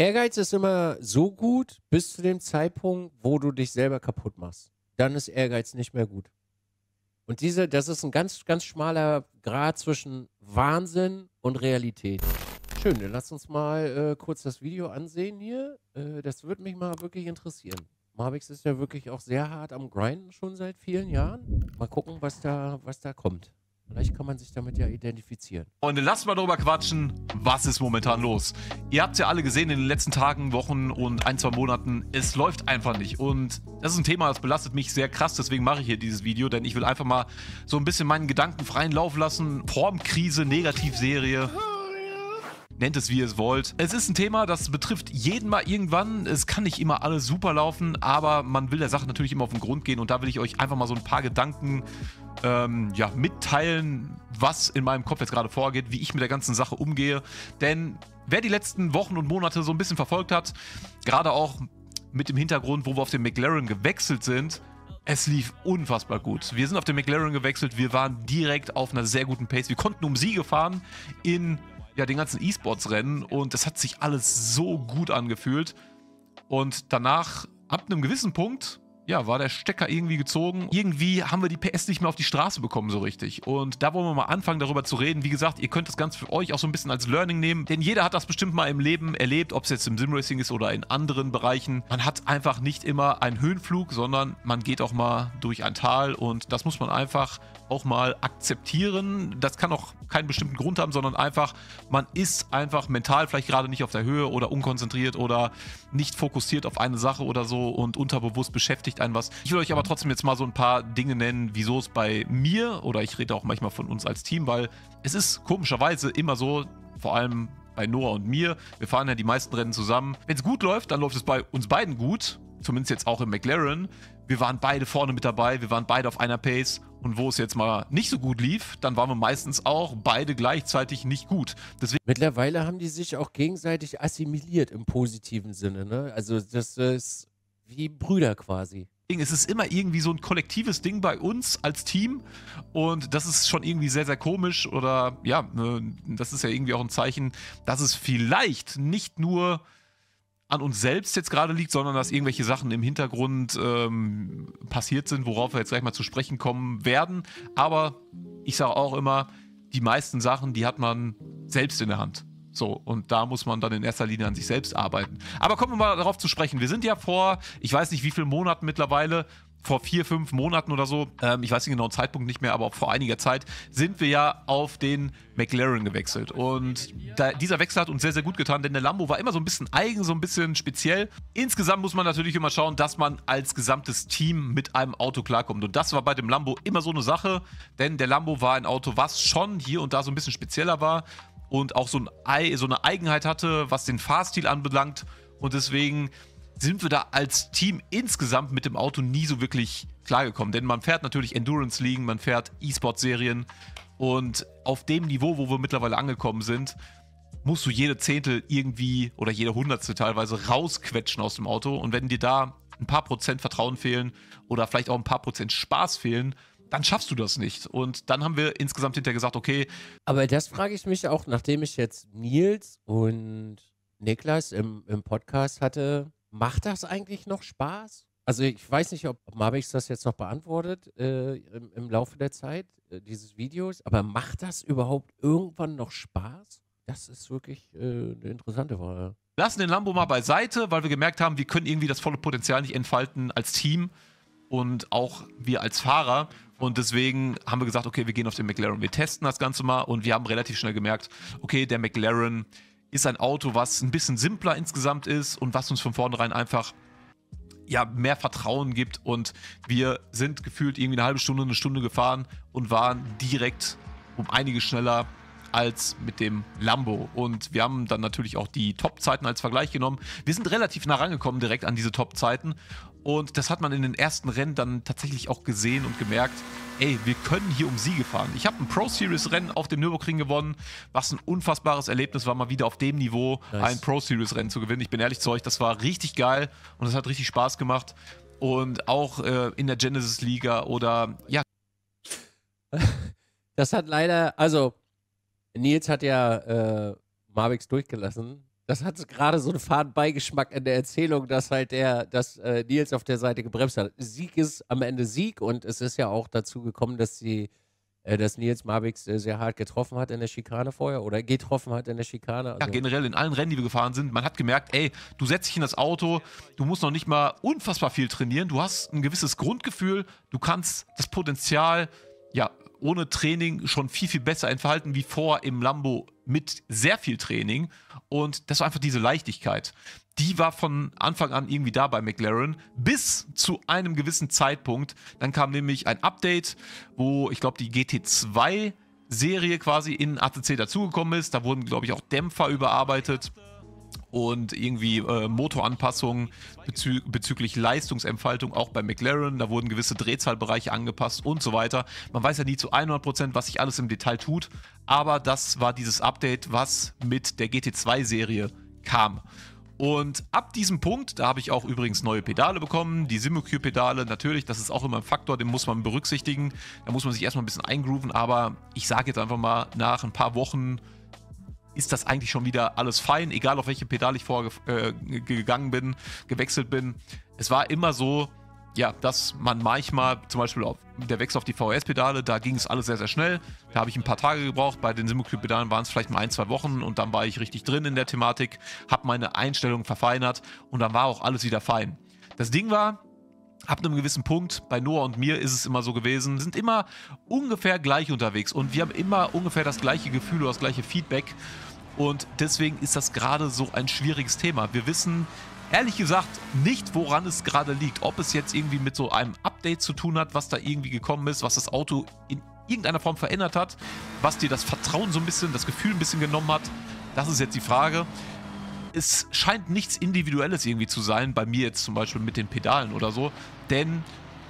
Ehrgeiz ist immer so gut bis zu dem Zeitpunkt, wo du dich selber kaputt machst. Dann ist Ehrgeiz nicht mehr gut. Und diese, das ist ein ganz, ganz schmaler Grad zwischen Wahnsinn und Realität. Schön, dann lass uns mal äh, kurz das Video ansehen hier. Äh, das würde mich mal wirklich interessieren. Mavix ist ja wirklich auch sehr hart am Grinden schon seit vielen Jahren. Mal gucken, was da, was da kommt. Vielleicht kann man sich damit ja identifizieren. Freunde, lasst mal darüber quatschen, was ist momentan los. Ihr habt es ja alle gesehen in den letzten Tagen, Wochen und ein, zwei Monaten, es läuft einfach nicht. Und das ist ein Thema, das belastet mich sehr krass, deswegen mache ich hier dieses Video, denn ich will einfach mal so ein bisschen meinen Gedanken freien Lauf lassen. Formkrise, Negativserie nennt es wie ihr es wollt. Es ist ein Thema, das betrifft jeden mal irgendwann. Es kann nicht immer alles super laufen, aber man will der Sache natürlich immer auf den Grund gehen und da will ich euch einfach mal so ein paar Gedanken ähm, ja, mitteilen, was in meinem Kopf jetzt gerade vorgeht, wie ich mit der ganzen Sache umgehe. Denn wer die letzten Wochen und Monate so ein bisschen verfolgt hat, gerade auch mit dem Hintergrund, wo wir auf den McLaren gewechselt sind, es lief unfassbar gut. Wir sind auf den McLaren gewechselt, wir waren direkt auf einer sehr guten Pace. Wir konnten um Siege fahren in ja, den ganzen E-Sports-Rennen und das hat sich alles so gut angefühlt. Und danach, ab einem gewissen Punkt, ja, war der Stecker irgendwie gezogen. Irgendwie haben wir die PS nicht mehr auf die Straße bekommen so richtig. Und da wollen wir mal anfangen, darüber zu reden. Wie gesagt, ihr könnt das Ganze für euch auch so ein bisschen als Learning nehmen, denn jeder hat das bestimmt mal im Leben erlebt, ob es jetzt im Simracing ist oder in anderen Bereichen. Man hat einfach nicht immer einen Höhenflug, sondern man geht auch mal durch ein Tal und das muss man einfach auch mal akzeptieren. Das kann auch keinen bestimmten Grund haben, sondern einfach, man ist einfach mental vielleicht gerade nicht auf der Höhe oder unkonzentriert oder nicht fokussiert auf eine Sache oder so und unterbewusst beschäftigt vielleicht ein was. Ich will euch aber trotzdem jetzt mal so ein paar Dinge nennen, wieso es bei mir oder ich rede auch manchmal von uns als Team, weil es ist komischerweise immer so, vor allem bei Noah und mir, wir fahren ja die meisten Rennen zusammen. Wenn es gut läuft, dann läuft es bei uns beiden gut, zumindest jetzt auch im McLaren. Wir waren beide vorne mit dabei, wir waren beide auf einer Pace und wo es jetzt mal nicht so gut lief, dann waren wir meistens auch beide gleichzeitig nicht gut. Deswegen Mittlerweile haben die sich auch gegenseitig assimiliert im positiven Sinne. Ne? Also das ist wie Brüder quasi. Es ist immer irgendwie so ein kollektives Ding bei uns als Team. Und das ist schon irgendwie sehr, sehr komisch. Oder ja, ne, das ist ja irgendwie auch ein Zeichen, dass es vielleicht nicht nur an uns selbst jetzt gerade liegt, sondern dass irgendwelche Sachen im Hintergrund ähm, passiert sind, worauf wir jetzt gleich mal zu sprechen kommen werden. Aber ich sage auch immer, die meisten Sachen, die hat man selbst in der Hand. So, und da muss man dann in erster Linie an sich selbst arbeiten. Aber kommen wir mal darauf zu sprechen. Wir sind ja vor, ich weiß nicht wie vielen Monaten mittlerweile, vor vier, fünf Monaten oder so, ähm, ich weiß den genauen Zeitpunkt nicht mehr, aber auch vor einiger Zeit, sind wir ja auf den McLaren gewechselt. Und da, dieser Wechsel hat uns sehr, sehr gut getan, denn der Lambo war immer so ein bisschen eigen, so ein bisschen speziell. Insgesamt muss man natürlich immer schauen, dass man als gesamtes Team mit einem Auto klarkommt. Und das war bei dem Lambo immer so eine Sache, denn der Lambo war ein Auto, was schon hier und da so ein bisschen spezieller war und auch so, ein, so eine Eigenheit hatte, was den Fahrstil anbelangt. Und deswegen sind wir da als Team insgesamt mit dem Auto nie so wirklich klargekommen. Denn man fährt natürlich endurance League, man fährt E-Sport-Serien. Und auf dem Niveau, wo wir mittlerweile angekommen sind, musst du jede Zehntel irgendwie oder jede Hundertstel teilweise rausquetschen aus dem Auto. Und wenn dir da ein paar Prozent Vertrauen fehlen oder vielleicht auch ein paar Prozent Spaß fehlen, dann schaffst du das nicht. Und dann haben wir insgesamt hinterher gesagt, okay. Aber das frage ich mich auch, nachdem ich jetzt Nils und Niklas im, im Podcast hatte, macht das eigentlich noch Spaß? Also ich weiß nicht, ob Mabix das jetzt noch beantwortet äh, im, im, Laufe der Zeit äh, dieses Videos, aber macht das überhaupt irgendwann noch Spaß? Das ist wirklich äh, eine interessante Frage. Lassen den Lambo mal beiseite, weil wir gemerkt haben, wir können irgendwie das volle Potenzial nicht entfalten als Team und auch wir als Fahrer. Und deswegen haben wir gesagt, okay, wir gehen auf den McLaren, wir testen das Ganze mal und wir haben relativ schnell gemerkt, okay, der McLaren ist ein Auto, was ein bisschen simpler insgesamt ist und was uns von vornherein einfach ja, mehr Vertrauen gibt und wir sind gefühlt irgendwie eine halbe Stunde, eine Stunde gefahren und waren direkt um einige schneller als mit dem Lambo. Und wir haben dann natürlich auch die Top-Zeiten als Vergleich genommen. Wir sind relativ nah rangekommen direkt an diese Top-Zeiten. Und das hat man in den ersten Rennen dann tatsächlich auch gesehen und gemerkt, ey, wir können hier um Siege fahren. Ich habe ein Pro-Series-Rennen auf dem Nürburgring gewonnen, was ein unfassbares Erlebnis war, mal wieder auf dem Niveau nice. ein Pro-Series-Rennen zu gewinnen. Ich bin ehrlich zu euch, das war richtig geil und das hat richtig Spaß gemacht. Und auch äh, in der Genesis-Liga oder ja. Das hat leider, also Nils hat ja äh, Marvix durchgelassen. Das hat gerade so einen faden Beigeschmack in der Erzählung, dass halt der, dass äh, Nils auf der Seite gebremst hat. Sieg ist am Ende Sieg und es ist ja auch dazu gekommen, dass sie, äh, dass Nils Marvix äh, sehr hart getroffen hat in der Schikane vorher oder getroffen hat in der Schikane. Also ja, generell in allen Rennen, die wir gefahren sind, man hat gemerkt, ey, du setzt dich in das Auto, du musst noch nicht mal unfassbar viel trainieren, du hast ein gewisses Grundgefühl, du kannst das Potenzial ja, ohne Training schon viel, viel besser entfalten wie vor im Lambo mit sehr viel Training. Und das war einfach diese Leichtigkeit. Die war von Anfang an irgendwie da bei McLaren bis zu einem gewissen Zeitpunkt. Dann kam nämlich ein Update, wo ich glaube, die GT2 Serie quasi in ATC dazugekommen ist. Da wurden, glaube ich, auch Dämpfer überarbeitet und irgendwie äh, Motoranpassungen bezü bezüglich Leistungsentfaltung auch bei McLaren. Da wurden gewisse Drehzahlbereiche angepasst und so weiter. Man weiß ja nie zu 100%, Prozent, was sich alles im Detail tut, aber das war dieses Update, was mit der GT2-Serie kam. Und ab diesem Punkt, da habe ich auch übrigens neue Pedale bekommen, die Simulcure-Pedale, natürlich, das ist auch immer ein Faktor, den muss man berücksichtigen. Da muss man sich erstmal ein bisschen eingrooven, aber ich sage jetzt einfach mal, nach ein paar Wochen ist das eigentlich schon wieder alles fein, egal auf welche Pedal ich vorher äh, gegangen bin, gewechselt bin. Es war immer so, ja, dass man manchmal, zum Beispiel auf, der Wechsel auf die VRS-Pedale, da ging es alles sehr, sehr schnell. Da habe ich ein paar Tage gebraucht. Bei den Simulcube-Pedalen waren es vielleicht mal ein, zwei Wochen und dann war ich richtig drin in der Thematik, habe meine Einstellung verfeinert und dann war auch alles wieder fein. Das Ding war, Ab einem gewissen Punkt, bei Noah und mir ist es immer so gewesen, sind immer ungefähr gleich unterwegs und wir haben immer ungefähr das gleiche Gefühl oder das gleiche Feedback. Und deswegen ist das gerade so ein schwieriges Thema. Wir wissen ehrlich gesagt nicht, woran es gerade liegt. Ob es jetzt irgendwie mit so einem Update zu tun hat, was da irgendwie gekommen ist, was das Auto in irgendeiner Form verändert hat, was dir das Vertrauen so ein bisschen, das Gefühl ein bisschen genommen hat. Das ist jetzt die Frage es scheint nichts Individuelles irgendwie zu sein, bei mir jetzt zum Beispiel mit den Pedalen oder so, denn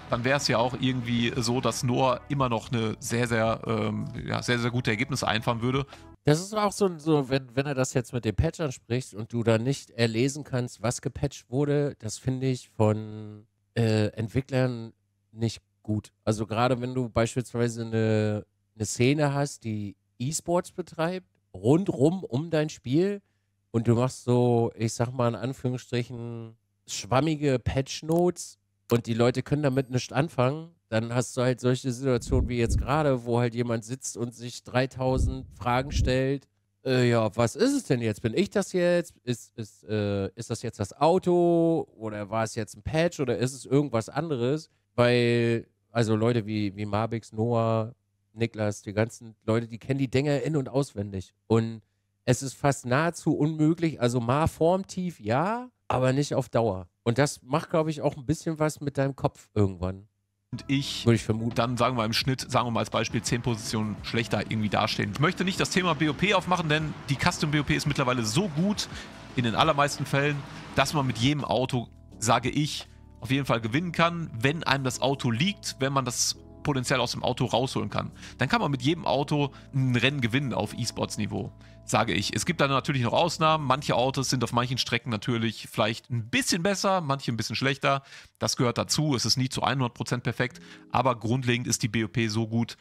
dann wäre es ja auch irgendwie so, dass Noah immer noch eine sehr, sehr, ähm, ja, sehr, sehr gute Ergebnisse einfahren würde. Das ist auch so, so wenn, wenn er das jetzt mit den Patchern spricht und du da nicht erlesen kannst, was gepatcht wurde, das finde ich von äh, Entwicklern nicht gut. Also gerade wenn du beispielsweise eine, eine Szene hast, die E-Sports betreibt, rundrum um dein Spiel, und du machst so, ich sag mal in Anführungsstrichen, schwammige Patch-Notes und die Leute können damit nichts anfangen, dann hast du halt solche Situationen wie jetzt gerade, wo halt jemand sitzt und sich 3000 Fragen stellt. Äh, ja, was ist es denn jetzt? Bin ich das jetzt? Ist, ist, äh, ist das jetzt das Auto? Oder war es jetzt ein Patch? Oder ist es irgendwas anderes? Weil, also Leute wie, wie Mabix, Noah, Niklas, die ganzen Leute, die kennen die Dinger in- und auswendig. Und es ist fast nahezu unmöglich. Also mal formtief, ja, aber nicht auf Dauer. Und das macht, glaube ich, auch ein bisschen was mit deinem Kopf irgendwann. Und ich, Würde ich vermuten. dann sagen wir im Schnitt, sagen wir mal als Beispiel, 10 Positionen schlechter irgendwie dastehen. Ich möchte nicht das Thema BOP aufmachen, denn die Custom BOP ist mittlerweile so gut in den allermeisten Fällen, dass man mit jedem Auto, sage ich, auf jeden Fall gewinnen kann, wenn einem das Auto liegt, wenn man das potenziell aus dem Auto rausholen kann. Dann kann man mit jedem Auto ein Rennen gewinnen auf E-Sports-Niveau, sage ich. Es gibt da natürlich noch Ausnahmen. Manche Autos sind auf manchen Strecken natürlich vielleicht ein bisschen besser, manche ein bisschen schlechter. Das gehört dazu. Es ist nie zu 100% perfekt, aber grundlegend ist die BOP so gut,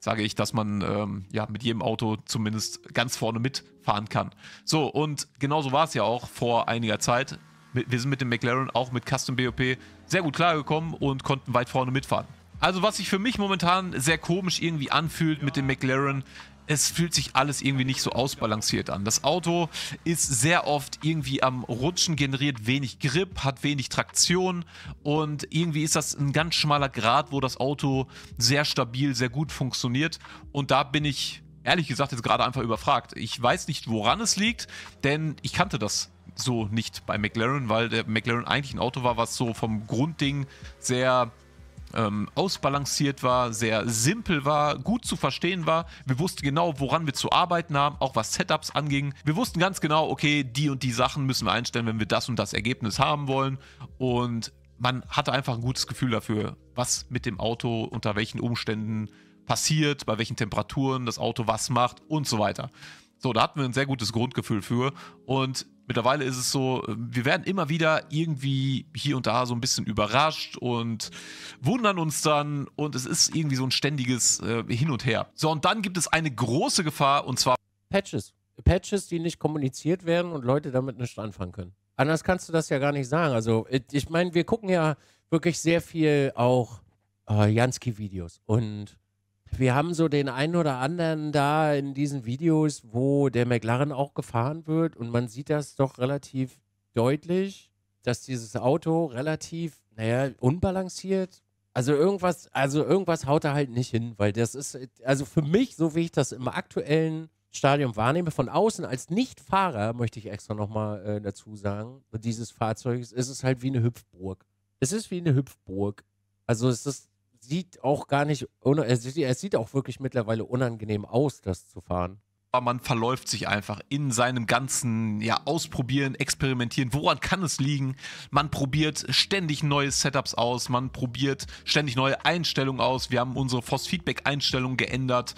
sage ich, dass man ähm, ja mit jedem Auto zumindest ganz vorne mitfahren kann. So, und genauso war es ja auch vor einiger Zeit. Wir sind mit dem McLaren auch mit Custom BOP sehr gut klargekommen und konnten weit vorne mitfahren. Also was sich für mich momentan sehr komisch irgendwie anfühlt mit dem McLaren, es fühlt sich alles irgendwie nicht so ausbalanciert an. Das Auto ist sehr oft irgendwie am Rutschen, generiert wenig Grip, hat wenig Traktion und irgendwie ist das ein ganz schmaler Grad, wo das Auto sehr stabil, sehr gut funktioniert und da bin ich ehrlich gesagt jetzt gerade einfach überfragt. Ich weiß nicht, woran es liegt, denn ich kannte das so nicht bei McLaren, weil der McLaren eigentlich ein Auto war, was so vom Grundding sehr ähm, ausbalanciert war, sehr simpel war, gut zu verstehen war. Wir wussten genau, woran wir zu arbeiten haben, auch was Setups anging. Wir wussten ganz genau, okay, die und die Sachen müssen wir einstellen, wenn wir das und das Ergebnis haben wollen. Und man hatte einfach ein gutes Gefühl dafür, was mit dem Auto, unter welchen Umständen passiert, bei welchen Temperaturen das Auto was macht und so weiter. So, da hatten wir ein sehr gutes Grundgefühl für. Und mittlerweile ist es so, wir werden immer wieder irgendwie hier und da so ein bisschen überrascht und wundern uns dann und es ist irgendwie so ein ständiges äh, Hin und Her. So, und dann gibt es eine große Gefahr und zwar Patches. Patches, die nicht kommuniziert werden und Leute damit nicht anfangen können. Anders kannst du das ja gar nicht sagen. Also, ich meine, wir gucken ja wirklich sehr viel auch äh, Jansky-Videos und wir haben so den einen oder anderen da in diesen Videos, wo der McLaren auch gefahren wird und man sieht das doch relativ deutlich, dass dieses Auto relativ, naja, unbalanciert. Also irgendwas, also irgendwas haut er halt nicht hin, weil das ist, also für mich, so wie ich das im aktuellen Stadium wahrnehme, von außen als Nichtfahrer, möchte ich extra nochmal äh, dazu sagen, dieses Fahrzeugs, ist es halt wie eine Hüpfburg. Es ist wie eine Hüpfburg. Also es ist sieht auch gar nicht, es sieht, auch wirklich mittlerweile unangenehm aus, das zu fahren. Aber man verläuft sich einfach in seinem ganzen ja, Ausprobieren, Experimentieren. Woran kann es liegen? Man probiert ständig neue Setups aus, man probiert ständig neue Einstellungen aus. Wir haben unsere Force-Feedback-Einstellung geändert.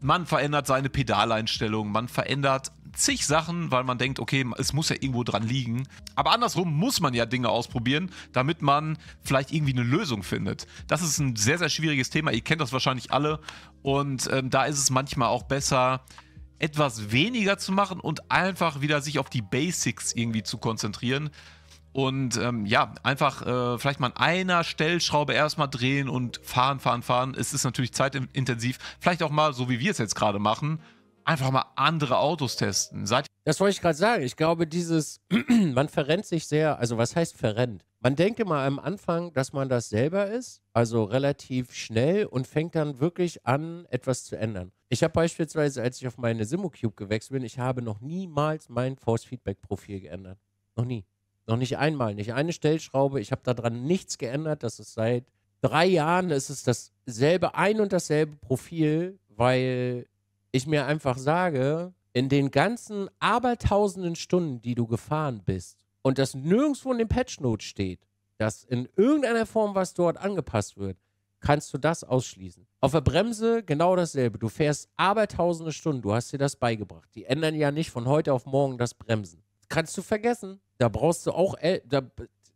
Man verändert seine Pedaleinstellung, man verändert zig Sachen, weil man denkt, okay, es muss ja irgendwo dran liegen. Aber andersrum muss man ja Dinge ausprobieren, damit man vielleicht irgendwie eine Lösung findet. Das ist ein sehr, sehr schwieriges Thema. Ihr kennt das wahrscheinlich alle. Und ähm, da ist es manchmal auch besser, etwas weniger zu machen und einfach wieder sich auf die Basics irgendwie zu konzentrieren. Und ähm, ja, einfach äh, vielleicht mal an einer Stellschraube erstmal drehen und fahren, fahren, fahren. Es ist natürlich zeitintensiv. Vielleicht auch mal, so wie wir es jetzt gerade machen, einfach mal andere Autos testen. Seid das wollte ich gerade sagen. Ich glaube, dieses, man verrennt sich sehr, also was heißt verrennt? Man denkt immer am Anfang, dass man das selber ist, also relativ schnell und fängt dann wirklich an, etwas zu ändern. Ich habe beispielsweise, als ich auf meine Simocube gewechselt bin, ich habe noch niemals mein Force-Feedback-Profil geändert. Noch nie. Noch nicht einmal, nicht eine Stellschraube. Ich habe daran nichts geändert. Das ist seit drei Jahren, ist es dasselbe, ein und dasselbe Profil, weil ich mir einfach sage, in den ganzen abertausenden Stunden, die du gefahren bist und das nirgendwo in dem Patchnote steht, dass in irgendeiner Form was dort angepasst wird, kannst du das ausschließen. Auf der Bremse genau dasselbe. Du fährst abertausende Stunden, du hast dir das beigebracht. Die ändern ja nicht von heute auf morgen das Bremsen. Kannst du vergessen. Da brauchst du auch. El da,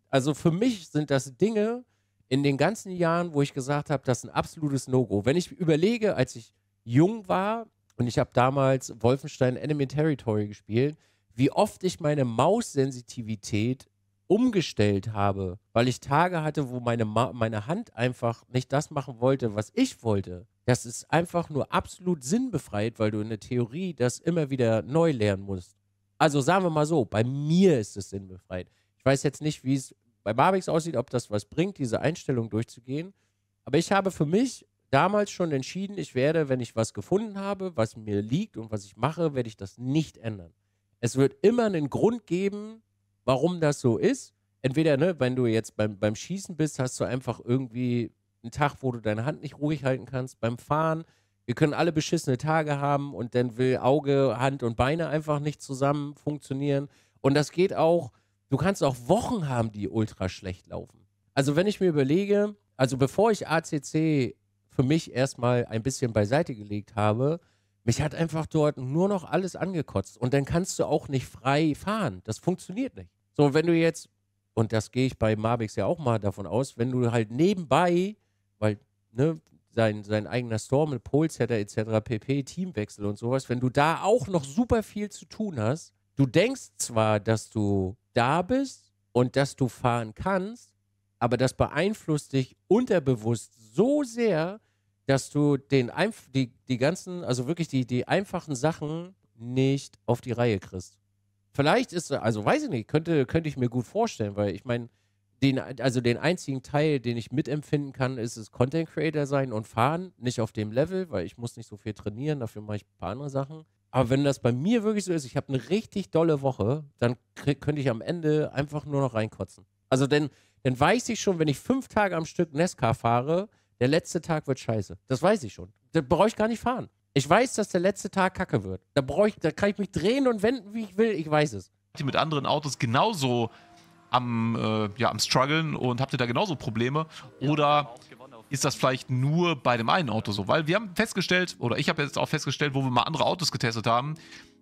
also für mich sind das Dinge in den ganzen Jahren, wo ich gesagt habe, das ist ein absolutes No-Go. Wenn ich überlege, als ich jung war, und ich habe damals Wolfenstein Enemy Territory gespielt, wie oft ich meine Maussensitivität umgestellt habe, weil ich Tage hatte, wo meine, Ma meine Hand einfach nicht das machen wollte, was ich wollte. Das ist einfach nur absolut sinnbefreit, weil du in der Theorie das immer wieder neu lernen musst. Also sagen wir mal so, bei mir ist es sinnbefreit. Ich weiß jetzt nicht, wie es bei Barbix aussieht, ob das was bringt, diese Einstellung durchzugehen. Aber ich habe für mich damals schon entschieden, ich werde, wenn ich was gefunden habe, was mir liegt und was ich mache, werde ich das nicht ändern. Es wird immer einen Grund geben, warum das so ist. Entweder, ne, wenn du jetzt beim, beim Schießen bist, hast du einfach irgendwie einen Tag, wo du deine Hand nicht ruhig halten kannst. Beim Fahren, wir können alle beschissene Tage haben und dann will Auge, Hand und Beine einfach nicht zusammen funktionieren. Und das geht auch, du kannst auch Wochen haben, die ultra schlecht laufen. Also wenn ich mir überlege, also bevor ich ACC für mich erstmal ein bisschen beiseite gelegt habe, mich hat einfach dort nur noch alles angekotzt. Und dann kannst du auch nicht frei fahren. Das funktioniert nicht. So, wenn du jetzt, und das gehe ich bei Mavix ja auch mal davon aus, wenn du halt nebenbei, weil, ne, sein, sein eigener Store mit Polsetter etc., PP, Teamwechsel und sowas, wenn du da auch noch super viel zu tun hast, du denkst zwar, dass du da bist und dass du fahren kannst, aber das beeinflusst dich unterbewusst so sehr, dass du den Einf die, die ganzen, also wirklich die, die einfachen Sachen nicht auf die Reihe kriegst. Vielleicht ist, also weiß ich nicht, könnte, könnte ich mir gut vorstellen, weil ich meine, den, also den einzigen Teil, den ich mitempfinden kann, ist es Content Creator sein und fahren, nicht auf dem Level, weil ich muss nicht so viel trainieren, dafür mache ich ein paar andere Sachen. Aber wenn das bei mir wirklich so ist, ich habe eine richtig dolle Woche, dann könnte ich am Ende einfach nur noch reinkotzen. Also denn dann weiß ich schon, wenn ich fünf Tage am Stück Nesca fahre, der letzte Tag wird scheiße. Das weiß ich schon. Da brauche ich gar nicht fahren. Ich weiß, dass der letzte Tag kacke wird. Da, ich, da kann ich mich drehen und wenden, wie ich will. Ich weiß es. Die mit anderen Autos genauso am, äh, ja, am Struggeln und habt ihr da genauso Probleme? Oder ist das vielleicht nur bei dem einen Auto so? Weil wir haben festgestellt, oder ich habe jetzt auch festgestellt, wo wir mal andere Autos getestet haben,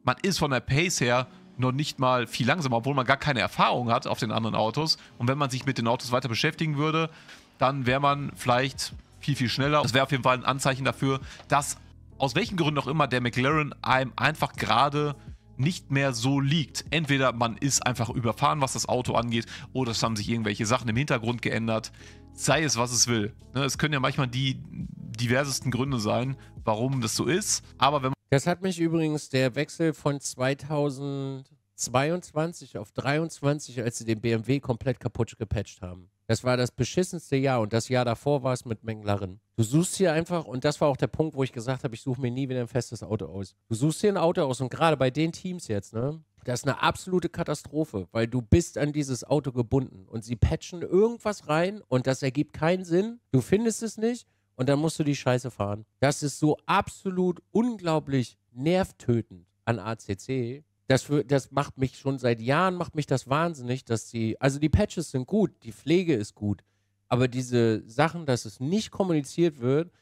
man ist von der Pace her noch nicht mal viel langsamer, obwohl man gar keine Erfahrung hat auf den anderen Autos. Und wenn man sich mit den Autos weiter beschäftigen würde, dann wäre man vielleicht viel, viel schneller. Das wäre auf jeden Fall ein Anzeichen dafür, dass aus welchen Gründen auch immer der McLaren einem einfach gerade nicht mehr so liegt. Entweder man ist einfach überfahren, was das Auto angeht, oder es haben sich irgendwelche Sachen im Hintergrund geändert. Sei es, was es will. Ne, es können ja manchmal die diversesten Gründe sein, warum das so ist. Aber wenn man das hat mich übrigens der Wechsel von 2022 auf 23, als sie den BMW komplett kaputt gepatcht haben. Das war das beschissenste Jahr und das Jahr davor war es mit Menglerin. Du suchst hier einfach, und das war auch der Punkt, wo ich gesagt habe, ich suche mir nie wieder ein festes Auto aus. Du suchst hier ein Auto aus und gerade bei den Teams jetzt, ne? Das ist eine absolute Katastrophe, weil du bist an dieses Auto gebunden und sie patchen irgendwas rein und das ergibt keinen Sinn. Du findest es nicht und dann musst du die Scheiße fahren. Das ist so absolut unglaublich nervtötend an ACC. Das, das macht mich schon seit Jahren, macht mich das wahnsinnig, dass die, also die Patches sind gut, die Pflege ist gut, aber diese Sachen, dass es nicht kommuniziert wird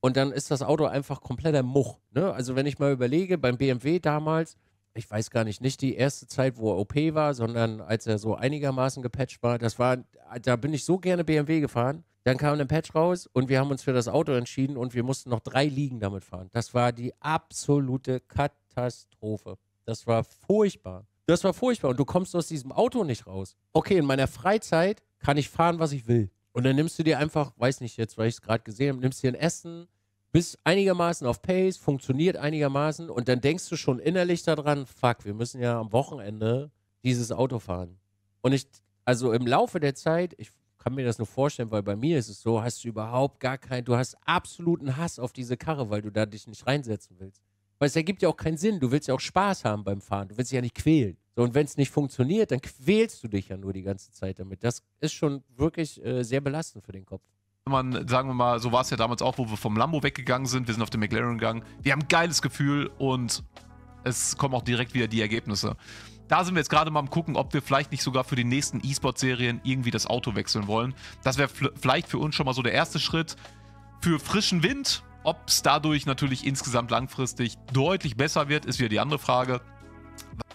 und dann ist das Auto einfach kompletter Much. Ne? Also wenn ich mal überlege, beim BMW damals, ich weiß gar nicht, nicht die erste Zeit, wo er OP war, sondern als er so einigermaßen gepatcht war. Das war, da bin ich so gerne BMW gefahren. Dann kam ein Patch raus und wir haben uns für das Auto entschieden und wir mussten noch drei Ligen damit fahren. Das war die absolute Katastrophe. Das war furchtbar. Das war furchtbar und du kommst aus diesem Auto nicht raus. Okay, in meiner Freizeit kann ich fahren, was ich will. Und dann nimmst du dir einfach, weiß nicht jetzt, weil ich es gerade gesehen habe, nimmst dir ein Essen, bist einigermaßen auf Pace, funktioniert einigermaßen und dann denkst du schon innerlich daran, fuck, wir müssen ja am Wochenende dieses Auto fahren. Und ich, also im Laufe der Zeit, ich kann mir das nur vorstellen, weil bei mir ist es so, hast du überhaupt gar keinen, du hast absoluten Hass auf diese Karre, weil du da dich nicht reinsetzen willst. Weil es ergibt ja auch keinen Sinn. Du willst ja auch Spaß haben beim Fahren. Du willst dich ja nicht quälen. So, und wenn es nicht funktioniert, dann quälst du dich ja nur die ganze Zeit damit. Das ist schon wirklich äh, sehr belastend für den Kopf. Man, sagen wir mal, so war es ja damals auch, wo wir vom Lambo weggegangen sind. Wir sind auf den McLaren gegangen. Wir haben ein geiles Gefühl und es kommen auch direkt wieder die Ergebnisse. Da sind wir jetzt gerade mal am gucken, ob wir vielleicht nicht sogar für die nächsten E-Sport-Serien irgendwie das Auto wechseln wollen. Das wäre vielleicht für uns schon mal so der erste Schritt für frischen Wind. Ob es dadurch natürlich insgesamt langfristig deutlich besser wird, ist wieder die andere Frage.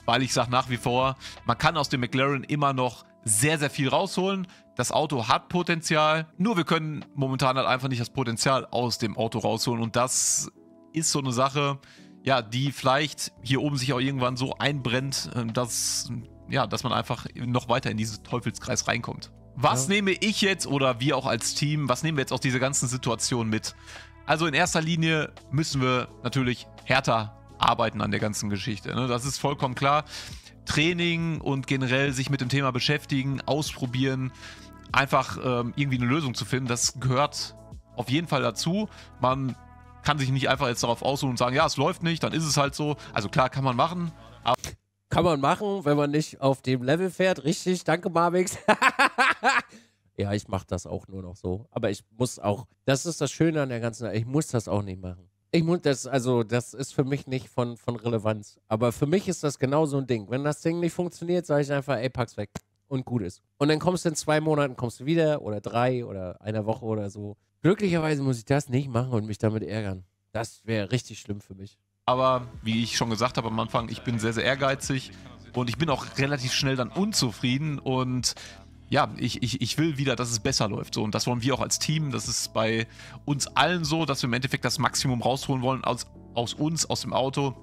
Weil ich sage nach wie vor, man kann aus dem McLaren immer noch sehr, sehr viel rausholen. Das Auto hat Potenzial. Nur wir können momentan halt einfach nicht das Potenzial aus dem Auto rausholen. Und das ist so eine Sache, ja, die vielleicht hier oben sich auch irgendwann so einbrennt, ähm, dass, ja, dass man einfach noch weiter in diesen Teufelskreis reinkommt. Was ja. nehme ich jetzt oder wir auch als Team, was nehmen wir jetzt aus dieser ganzen Situation mit? Also in erster Linie müssen wir natürlich härter arbeiten an der ganzen Geschichte. Ne? Das ist vollkommen klar. Training und generell sich mit dem Thema beschäftigen, ausprobieren, einfach ähm, irgendwie eine Lösung zu finden, das gehört auf jeden Fall dazu. Man kann sich nicht einfach jetzt darauf ausruhen und sagen, ja, es läuft nicht, dann ist es halt so. Also klar, kann man machen. kann man machen, wenn man nicht auf dem Level fährt. Richtig, danke Marvix. ja, ich mache das auch nur noch so. Aber ich muss auch, das ist das Schöne an der ganzen, ich muss das auch nicht machen. Ich muss das, also das ist für mich nicht von, von Relevanz. Aber für mich ist das genau so ein Ding. Wenn das Ding nicht funktioniert, sage ich einfach, ey, pack's weg und gut ist. Und dann kommst du in zwei Monaten, kommst du wieder oder drei oder einer Woche oder so Glücklicherweise muss ich das nicht machen und mich damit ärgern. Das wäre richtig schlimm für mich. Aber wie ich schon gesagt habe am Anfang, ich bin sehr, sehr ehrgeizig und ich bin auch relativ schnell dann unzufrieden und ja, ich, ich, ich will wieder, dass es besser läuft. So, und das wollen wir auch als Team. Das ist bei uns allen so, dass wir im Endeffekt das Maximum rausholen wollen aus, aus uns, aus dem Auto.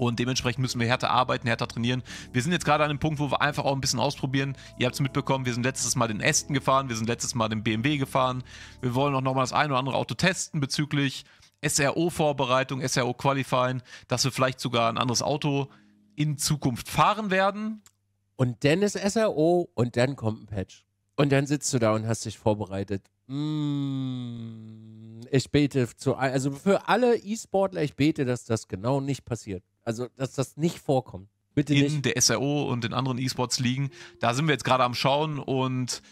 Und dementsprechend müssen wir härter arbeiten, härter trainieren. Wir sind jetzt gerade an einem Punkt, wo wir einfach auch ein bisschen ausprobieren. Ihr habt es mitbekommen, wir sind letztes Mal den Aston gefahren, wir sind letztes Mal den BMW gefahren. Wir wollen auch nochmal das ein oder andere Auto testen bezüglich SRO-Vorbereitung, SRO-Qualifying, dass wir vielleicht sogar ein anderes Auto in Zukunft fahren werden. Und dann ist SRO und dann kommt ein Patch. Und dann sitzt du da und hast dich vorbereitet. Mm, ich bete zu, also für alle E-Sportler, ich bete, dass das genau nicht passiert. Also, dass das nicht vorkommt. Bitte in nicht. der SRO und in anderen E-Sports liegen. Da sind wir jetzt gerade am Schauen und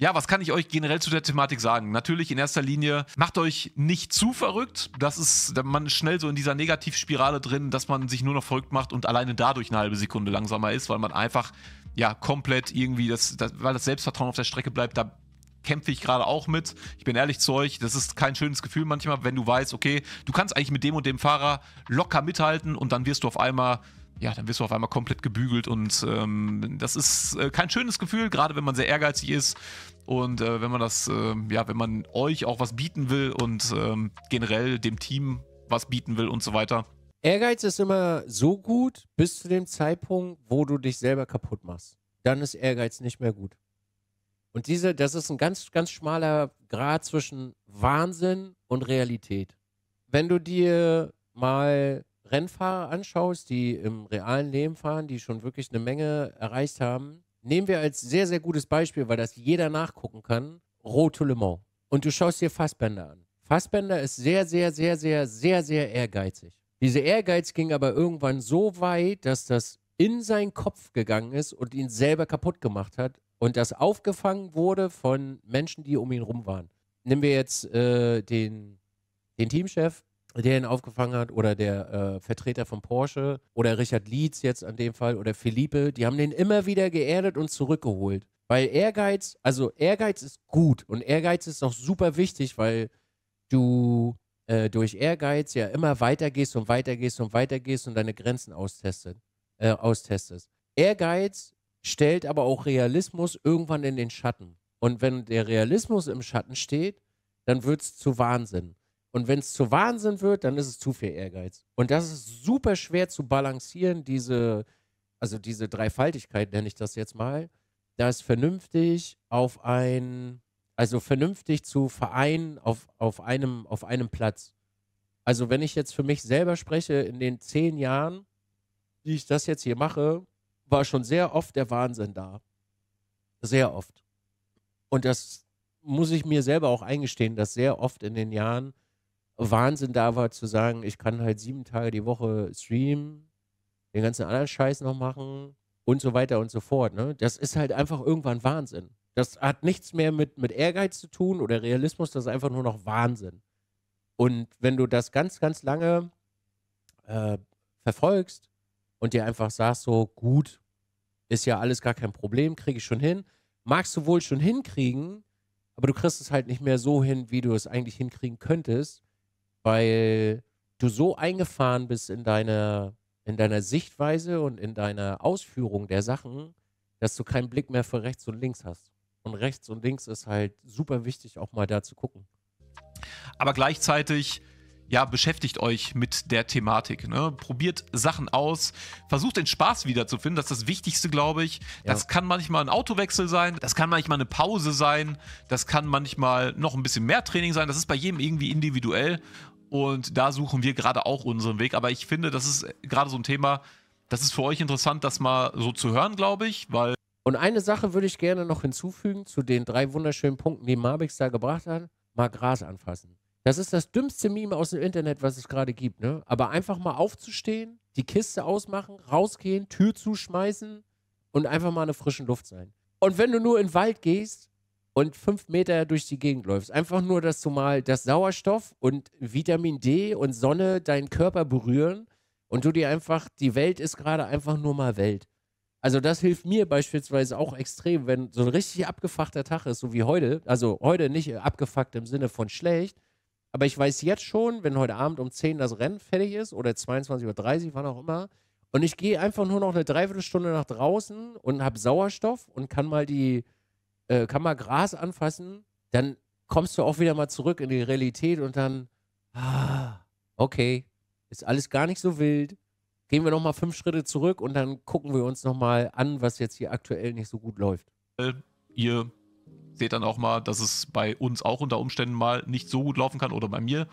ja, was kann ich euch generell zu der Thematik sagen? Natürlich in erster Linie, macht euch nicht zu verrückt. Das ist, man ist schnell so in dieser Negativspirale drin, dass man sich nur noch verrückt macht und alleine dadurch eine halbe Sekunde langsamer ist, weil man einfach ja komplett irgendwie das, das weil das Selbstvertrauen auf der Strecke bleibt. Da kämpfe ich gerade auch mit. Ich bin ehrlich zu euch, das ist kein schönes Gefühl manchmal, wenn du weißt, okay, du kannst eigentlich mit dem und dem Fahrer locker mithalten und dann wirst du auf einmal ja, dann wirst du auf einmal komplett gebügelt und ähm, das ist äh, kein schönes Gefühl, gerade wenn man sehr ehrgeizig ist und äh, wenn man das, äh, ja, wenn man euch auch was bieten will und ähm, generell dem Team was bieten will und so weiter. Ehrgeiz ist immer so gut bis zu dem Zeitpunkt, wo du dich selber kaputt machst. Dann ist Ehrgeiz nicht mehr gut. Und diese, das ist ein ganz, ganz schmaler Grad zwischen Wahnsinn und Realität. Wenn du dir mal Rennfahrer anschaust, die im realen Leben fahren, die schon wirklich eine Menge erreicht haben, nehmen wir als sehr, sehr gutes Beispiel, weil das jeder nachgucken kann, Rote Le Mans. Und du schaust dir Fassbänder an. Fassbänder ist sehr, sehr, sehr, sehr, sehr, sehr ehrgeizig. Dieser Ehrgeiz ging aber irgendwann so weit, dass das in seinen Kopf gegangen ist und ihn selber kaputt gemacht hat und das aufgefangen wurde von Menschen, die um ihn rum waren. Nehmen wir jetzt äh, den, den Teamchef, der ihn aufgefangen hat, oder der äh, Vertreter von Porsche, oder Richard Lietz jetzt an dem Fall, oder Philippe, die haben den immer wieder geerdet und zurückgeholt. Weil Ehrgeiz, also Ehrgeiz ist gut und Ehrgeiz ist auch super wichtig, weil du äh, durch Ehrgeiz ja immer weitergehst und weitergehst und weitergehst und deine Grenzen austestet, äh, austestest. Ehrgeiz stellt aber auch Realismus irgendwann in den Schatten. Und wenn der Realismus im Schatten steht, dann wird es zu Wahnsinn. Und wenn es zu Wahnsinn wird, dann ist es zu viel Ehrgeiz. Und das ist super schwer zu balancieren, diese, also diese Dreifaltigkeit nenne ich das jetzt mal, da ist vernünftig auf ein, also vernünftig zu vereinen auf, auf, einem, auf einem Platz. Also wenn ich jetzt für mich selber spreche, in den zehn Jahren, die ich das jetzt hier mache, war schon sehr oft der Wahnsinn da. Sehr oft. Und das muss ich mir selber auch eingestehen, dass sehr oft in den Jahren Wahnsinn da war, zu sagen, ich kann halt sieben Tage die Woche streamen, den ganzen anderen Scheiß noch machen und so weiter und so fort. Ne? Das ist halt einfach irgendwann Wahnsinn. Das hat nichts mehr mit, mit Ehrgeiz zu tun oder Realismus, das ist einfach nur noch Wahnsinn. Und wenn du das ganz, ganz lange äh, verfolgst, und dir einfach sagst, so gut, ist ja alles gar kein Problem, kriege ich schon hin. Magst du wohl schon hinkriegen, aber du kriegst es halt nicht mehr so hin, wie du es eigentlich hinkriegen könntest, weil du so eingefahren bist in deiner, in deiner Sichtweise und in deiner Ausführung der Sachen, dass du keinen Blick mehr für rechts und links hast. Und rechts und links ist halt super wichtig, auch mal da zu gucken. Aber gleichzeitig ja, beschäftigt euch mit der Thematik. Ne? Probiert Sachen aus, versucht den Spaß wiederzufinden. Das ist das Wichtigste, glaube ich. Ja. Das kann manchmal ein Autowechsel sein, das kann manchmal eine Pause sein, das kann manchmal noch ein bisschen mehr Training sein. Das ist bei jedem irgendwie individuell. Und da suchen wir gerade auch unseren Weg. Aber ich finde, das ist gerade so ein Thema, das ist für euch interessant, das mal so zu hören, glaube ich, weil. Und eine Sache würde ich gerne noch hinzufügen zu den drei wunderschönen Punkten, die Marbix da gebracht hat. Mal Gras anfassen. Das ist das dümmste Meme aus dem Internet, was es gerade gibt, ne? Aber einfach mal aufzustehen, die Kiste ausmachen, rausgehen, Tür zuschmeißen und einfach mal in der frischen Luft sein. Und wenn du nur in den Wald gehst und fünf Meter durch die Gegend läufst, einfach nur, dass du mal das Sauerstoff und Vitamin D und Sonne deinen Körper berühren und du dir einfach, die Welt ist gerade einfach nur mal Welt. Also das hilft mir beispielsweise auch extrem, wenn so ein richtig abgefuckter Tag ist, so wie heute, also heute nicht abgefuckt im Sinne von schlecht, aber ich weiß jetzt schon, wenn heute Abend um 10 das Rennen fertig ist oder 22.30 Uhr, wann auch immer, und ich gehe einfach nur noch eine Dreiviertelstunde nach draußen und habe Sauerstoff und kann mal die, äh, kann mal Gras anfassen, dann kommst du auch wieder mal zurück in die Realität und dann, ah, okay, ist alles gar nicht so wild. Gehen wir nochmal fünf Schritte zurück und dann gucken wir uns nochmal an, was jetzt hier aktuell nicht so gut läuft. Äh, ihr seht dann auch mal, dass es bei uns auch unter Umständen mal nicht so gut laufen kann oder bei mir.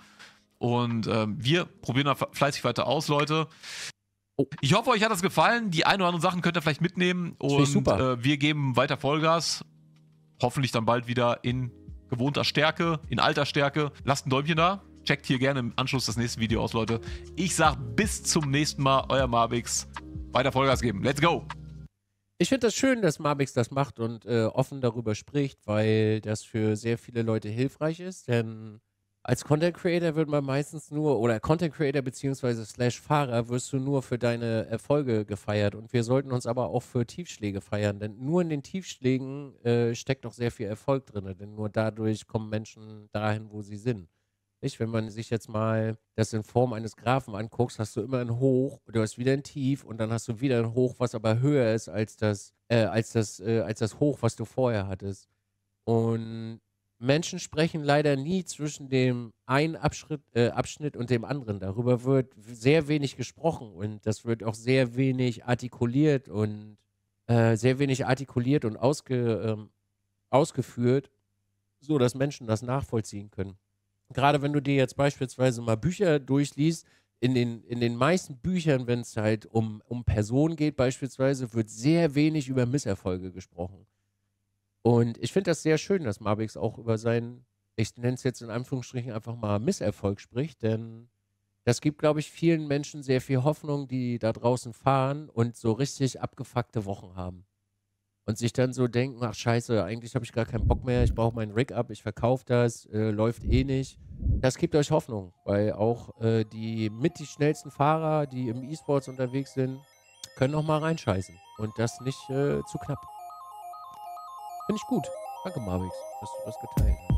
Und ähm, wir probieren da fleißig weiter aus, Leute. Oh. Ich hoffe, euch hat das gefallen. Die ein oder anderen Sachen könnt ihr vielleicht mitnehmen. Und äh, wir geben weiter Vollgas. Hoffentlich dann bald wieder in gewohnter Stärke, in alter Stärke. Lasst ein Däumchen da. Checkt hier gerne im Anschluss das nächste Video aus, Leute. Ich sag bis zum nächsten Mal, euer Mavix. Weiter Vollgas geben. Let's go! ich finde das schön, dass Mabix das macht und äh, offen darüber spricht, weil das für sehr viele Leute hilfreich ist. Denn als Content Creator wird man meistens nur, oder Content Creator bzw. Slash Fahrer wirst du nur für deine Erfolge gefeiert. Und wir sollten uns aber auch für Tiefschläge feiern, denn nur in den Tiefschlägen äh, steckt noch sehr viel Erfolg drin. Denn nur dadurch kommen Menschen dahin, wo sie sind. Nicht, wenn man sich jetzt mal das in Form eines Graphen anguckt, hast du immer ein Hoch, du hast wieder ein Tief und dann hast du wieder ein Hoch, was aber höher ist als das, äh, als das, äh, als das Hoch, was du vorher hattest. Und Menschen sprechen leider nie zwischen dem einen Abschnitt, äh, Abschnitt und dem anderen. Darüber wird sehr wenig gesprochen und das wird auch sehr wenig artikuliert und äh, sehr wenig artikuliert und ausge, ähm, ausgeführt, so dass Menschen das nachvollziehen können gerade wenn du dir jetzt beispielsweise mal Bücher durchliest, in den, in den meisten Büchern, wenn es halt um, um Personen geht, beispielsweise, wird sehr wenig über Misserfolge gesprochen. Und ich finde das sehr schön, dass Mabix auch über seinen, ich nenne es jetzt in Anführungsstrichen einfach mal Misserfolg spricht, denn das gibt, glaube ich, vielen Menschen sehr viel Hoffnung, die da draußen fahren und so richtig abgefuckte Wochen haben und sich dann so denken, ach scheiße, eigentlich habe ich gar keinen Bock mehr, ich brauche meinen Rig ab, ich verkaufe das, äh, läuft eh nicht. Das gibt euch Hoffnung, weil auch äh, die mit die schnellsten Fahrer, die im E-Sports unterwegs sind, können auch mal reinscheißen und das nicht äh, zu knapp. Finde ich gut. Danke Marvix, dass du das geteilt hast.